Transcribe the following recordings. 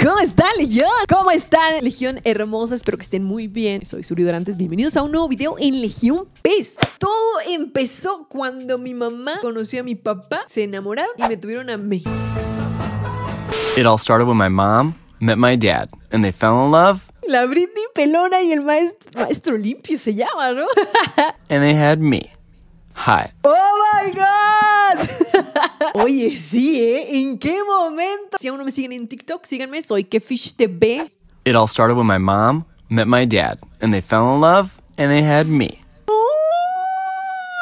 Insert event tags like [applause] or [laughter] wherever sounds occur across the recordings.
¿Cómo están, Legión? ¿Cómo están, Legión hermosa? Espero que estén muy bien. Soy Suridorantes. Bienvenidos a un nuevo video en Legión PES. Todo empezó cuando mi mamá conoció a mi papá, se enamoraron y me tuvieron a mí. It all started when my mom met my dad and they fell in love. La Britney pelona y el maestro, maestro limpio se llama, ¿no? [laughs] and they had me. Hi. Oh my god! Oye, sí, ¿eh? ¿En qué momento? Si aún no me siguen en TikTok, síganme, soy Kefish TV. It all started when my mom met my dad, and they fell in love, and they had me.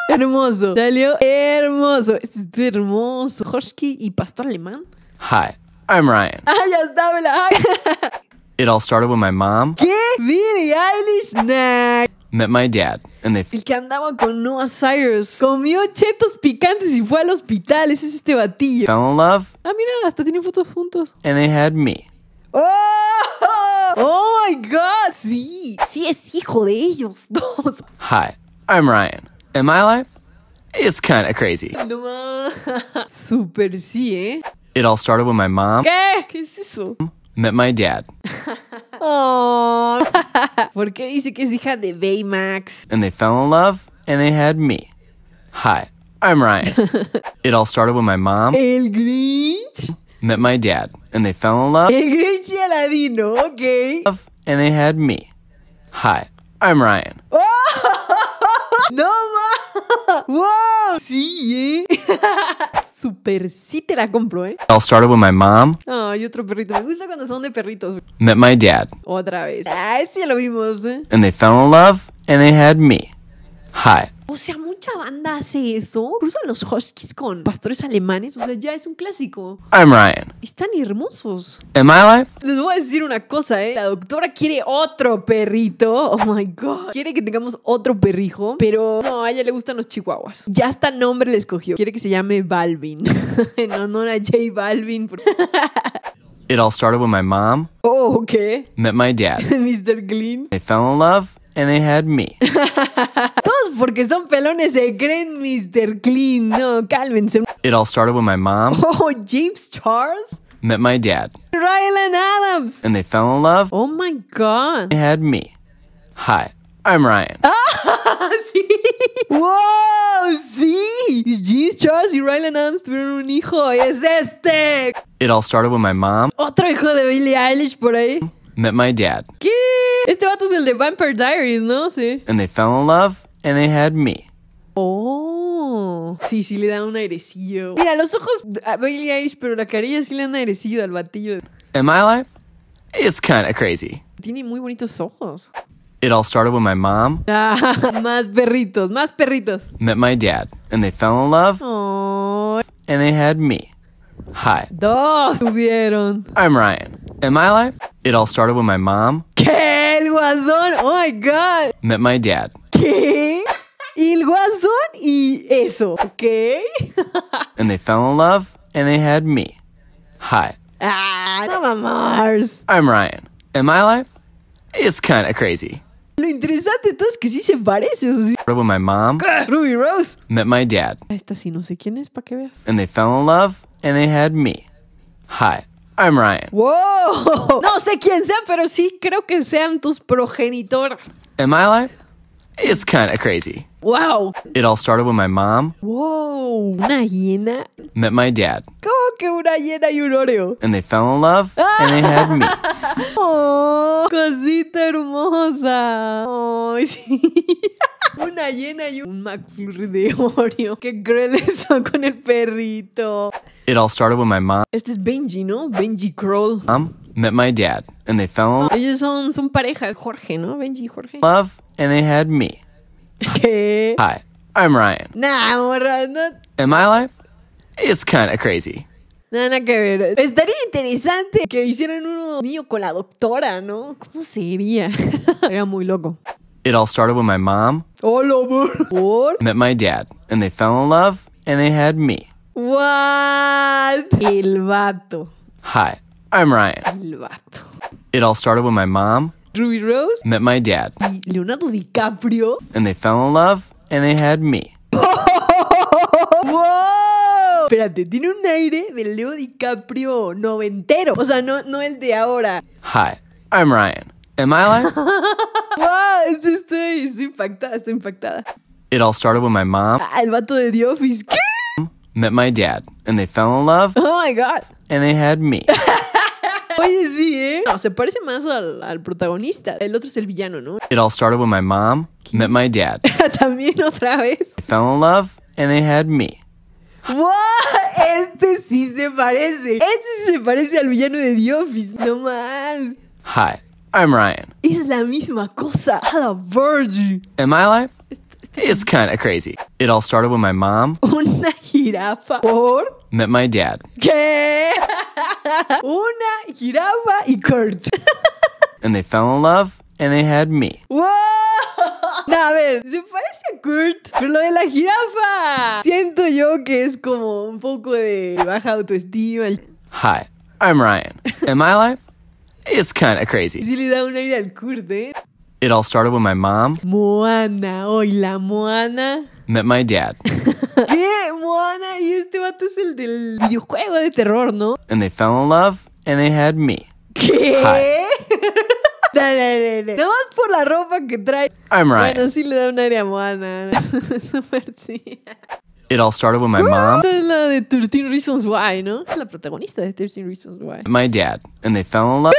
Hermoso. Salió hermoso. Este es hermoso. Hoshki y pastor alemán. Hi, I'm Ryan. Ah, ya está, me la It all started when my mom. ¿Qué? Billy Eilish. Nah. Met My Dad. And they... El que andaba con Noah Cyrus. Comió chetos picantes y fue al hospital. Ese es este batillo. Fell in love. Ah, mira, hasta tienen fotos juntos. And they had me. ¡Oh! ¡Oh, my God! Sí, sí es hijo de ellos dos. Hi, I'm Ryan. And my life, it's kind of crazy. No, [laughs] super sí, eh. It all started when my mom... ¿Qué? ¿Qué es eso? Met my dad. [laughs] oh. [laughs] Porque dice que es hija de Baymax. And they fell in love and they had me. Hi, I'm Ryan. [laughs] it all started when my mom. El Grinch. Met my dad and they fell in love. El Grinch y Aladino, okay. And they had me. Hi, I'm Ryan. Oh, [laughs] no, ma. Wow. Sí, eh super sí te la compro, ¿eh? All started with my mom. Ay, otro perrito. Me gusta cuando son de perritos. Met my dad. Otra vez. Ah, sí, lo vimos, ¿eh? And they fell in love and they had me. Hi, O sea, mucha banda hace eso. Cruzan los huskies con pastores alemanes. O sea, ya es un clásico. I'm Ryan. Están hermosos. In my life? Les voy a decir una cosa, ¿eh? La doctora quiere otro perrito. Oh my God. Quiere que tengamos otro perrijo, pero no, a ella le gustan los chihuahuas. Ya hasta nombre le escogió. Quiere que se llame Balvin. [laughs] en honor a J Balvin. It all started with my mom. Oh, okay. Met my dad. [laughs] Mr. Glean. They fell in love and they had me. [laughs] porque son pelones se creen Mr. Clean. No, cálmense. It all started when my mom. [laughs] Oh, James Charles? Met my dad. Rylan Adams. And they fell in love. Oh my god. And had me. Hi, I'm Ryan. [laughs] Ah, sí. Wow, sí. James Charles y Rylan Adams tuvieron un hijo. Es este. It all started with my mom. Otro hijo de Billie Eilish por ahí. Met my dad. ¿Qué? Este vato es el de Vampire Diaries, ¿no? Sí. And they fell in love and they had me. Oh, sí, sí le da un airecillo. Mira, los ojos a Billie Eilish, pero la carilla sí le da un airecillo al batillo. In my life, it's kind of crazy. Tiene muy bonitos ojos. It all started with my mom. [laughs] Ah, más perritos, más perritos. Met my dad, and they fell in love. Aww. And they had me. Hi. Dos tuvieron. I'm Ryan. In my life, it all started with my mom. ¿Qué? El guasón. Oh my God. Met my dad, ¿Qué? Y el guasón y eso, ¿ok? and they fell in love and they had me. Hi, Ah, no mamars. I'm Ryan, and my life, it's kind of crazy. Lo interesante de todo es que sí se parece. o sea, my mom Ruby Rose. met my dad, ah, Esta sí no sé quién es, para que veas. and they fell in love and they had me. Hi, I'm Ryan, ¡Wow! [laughs] No sé quién sea, pero sí creo que sean tus progenitores. and my life, It's kind of crazy. Wow. It all started when my mom. Whoa, una hiena. Met my dad. ¿Cómo que una hiena y un Oreo? And they fell in love [laughs] and they had me. oh, cosita hermosa. Oh, [laughs] sí. Una hiena y un McFlurry de Oreo. Qué cruel está con el perrito. It all started with my mom. Este es Benji, ¿no? Benji Kroll. Mom met my dad and they fell in love. Ellos son, son pareja, Jorge, ¿no? Benji y Jorge. Love and they had me. Hi, I'm Ryan. Nah, uh, In my life, it's kind of crazy. Nada, nada que ver. Estaría interesante que hicieran uno mío con la doctora, ¿no? ¿Cómo sería? [laughs] Era muy loco. It all started when my mom Hola, ¿Por? met my dad, and they fell in love, and they had me. What? El vato. Hi, I'm Ryan. El vato. It all started when my mom Ruby Rose met my dad. Y Leonardo DiCaprio. And they fell in love and they had me. [laughs] ¡Wow! Espérate, tiene un aire de Leo DiCaprio noventero. O sea, no, no el de ahora. Hi, I'm Ryan. Am I alive? [laughs] ¡Wow! Estoy, estoy impactada, estoy impactada. It all started with my mom. Ah, el vato de dios Office. ¿Qué? Met my dad and they fell in love. Oh my god. And they had me. [laughs] Oye, sí, ¿eh? No, se parece más al, protagonista. El otro es el villano, ¿no? It all started when my mom met my dad. [laughs] También otra vez. I fell in love and they had me. ¡Wow! Este sí se parece. Este sí se parece al villano de The Office, no más. Hi, I'm Ryan. Es la misma cosa. A la Virgin. In my life, it's kind of crazy. It all started when my mom [laughs] Una jirafa. ¿Por? met my dad. ¿Qué? [laughs] [laughs] una jirafa y Kurt. [laughs] And they fell in love and they had me. ¡Wow! a ver, se parece a Kurt, pero lo de la jirafa. Siento yo que es como un poco de baja autoestima. Hi, I'm Ryan. In my life, it's kind of crazy. Sí le da un aire al Kurt, ¿eh? It all started with my mom. Moana, hoy la Moana. Met My Dad. [laughs] ¿Qué, Moana? Y este vato es el del videojuego de terror, ¿no? And they fell in love and they had me. ¿Qué? No, no, no, Nada más por la ropa que trae. I'm right. Bueno, sí le da un área Moana. [laughs] Súper sí. It all started with my mom. Es la de 13 Reasons Why, ¿no? Es la protagonista de 13 Reasons Why. My dad. And they fell in love.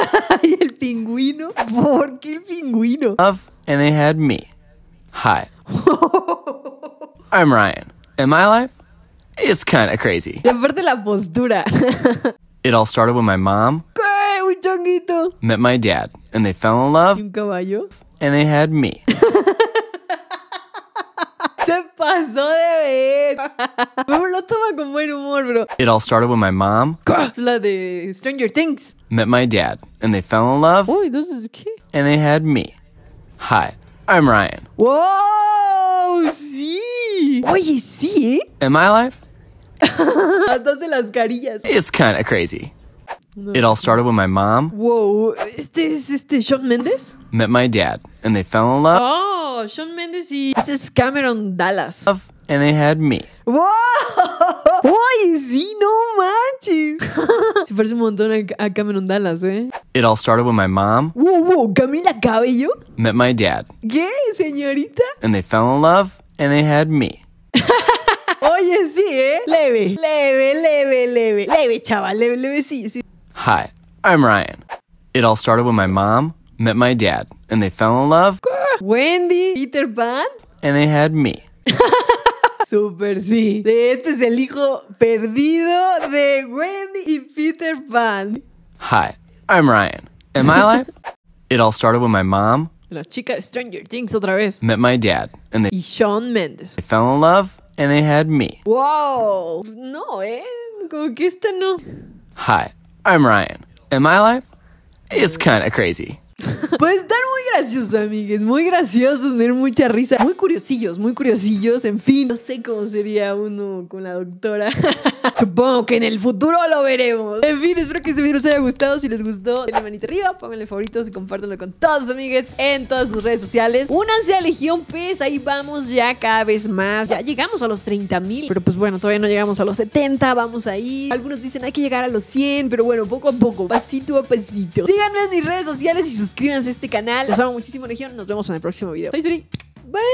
[laughs] y el pingüino. ¿Por qué el pingüino? Love and they had me. Hi. I'm Ryan, In my life, it's kind of crazy. aparte la postura. It all started when my mom met my dad, and they fell in love, ¿Un caballo? and they had me. [laughs] Se pasó de ver. Mejor lo toma con buen humor, bro. It all started when my mom Es la de Stranger Things. met my dad, and they fell in love, Uy, entonces, ¿qué? and they had me. Hi, I'm Ryan. Whoa! ¡Sí! Oye, sí, ¿eh? In my life, Estás [laughs] las carillas. it's kind of crazy. It all started when my mom Whoa! ¿este is este Shawn Mendes? met my dad and they fell in love Oh, Shawn Mendes y este Cameron Dallas. and they had me. Whoa! [laughs] Oye, sí, no manches. [laughs] Se parece un montón a, Cameron Dallas, ¿eh? It all started with my mom Whoa, whoa, Camila Cabello met my dad. Gay, señorita. And they fell in love and they had me. [laughs] Oye, sí, eh. Leve, leve, leve, leve. Leve, chaval. Leve, leve, sí, sí. Hi, I'm Ryan. It all started when my mom met my dad and they fell in love. Wendy, Peter Pan. And they had me. [laughs] Super sí. Este es el hijo perdido de Wendy y Peter Pan. Hi, I'm Ryan. In my [laughs] life, it all started when my mom La chica Stranger Things otra vez. Met my dad and they, y Sean Mendes. they fell in love and they had me. ¡Wow! No, eh. Como que esta no. Hi, I'm Ryan. And my life, it's kind of crazy. Pues estar muy graciosos, amigues, muy graciosos, tener mucha risa, muy curiosillos, muy curiosillos, en fin, no sé cómo sería uno con la doctora. [laughs] Supongo que en el futuro lo veremos. En fin, espero que este video les haya gustado, si les gustó, denle manita arriba, pónganle favoritos y compártanlo con todos sus amigues en todas sus redes sociales. Únanse a Legión PES, ahí vamos ya cada vez más, ya llegamos a los 30 mil, pero pues bueno, todavía no llegamos a los 70, vamos ahí. Algunos dicen hay que llegar a los 100, pero bueno, poco a poco, pasito a pasito. Síganme en mis redes sociales y sus suscríbanse a este canal. Les amo muchísimo, Legión. Nos vemos en el próximo video. Soy Suri. Bye.